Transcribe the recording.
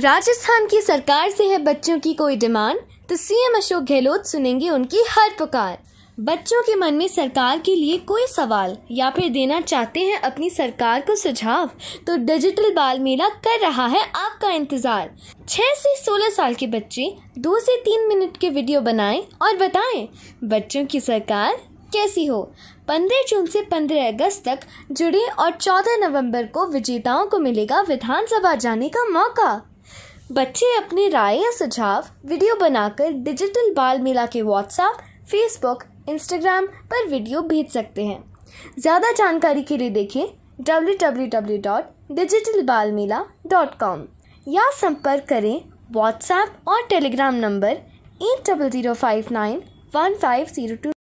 राजस्थान की सरकार से है बच्चों की कोई डिमांड तो सीएम अशोक गहलोत सुनेंगे उनकी हर पुकार बच्चों के मन में सरकार के लिए कोई सवाल या फिर देना चाहते हैं अपनी सरकार को सुझाव तो डिजिटल बाल मेला कर रहा है आपका इंतजार छः से सोलह साल के बच्चे दो से तीन मिनट के वीडियो बनाएं और बताएं बच्चों की सरकार कैसी हो पंद्रह जून से पंद्रह अगस्त तक जुड़े और चौदह नवंबर को विजेताओं को मिलेगा विधानसभा जाने का मौका बच्चे अपनी राय या सुझाव वीडियो बनाकर डिजिटल बाल मेला के व्हाट्सएप फेसबुक इंस्टाग्राम पर वीडियो भेज सकते हैं ज़्यादा जानकारी के लिए देखें डब्ल्यू या संपर्क करें व्हाट्सएप और Telegram number eight double zero five nine one five zero to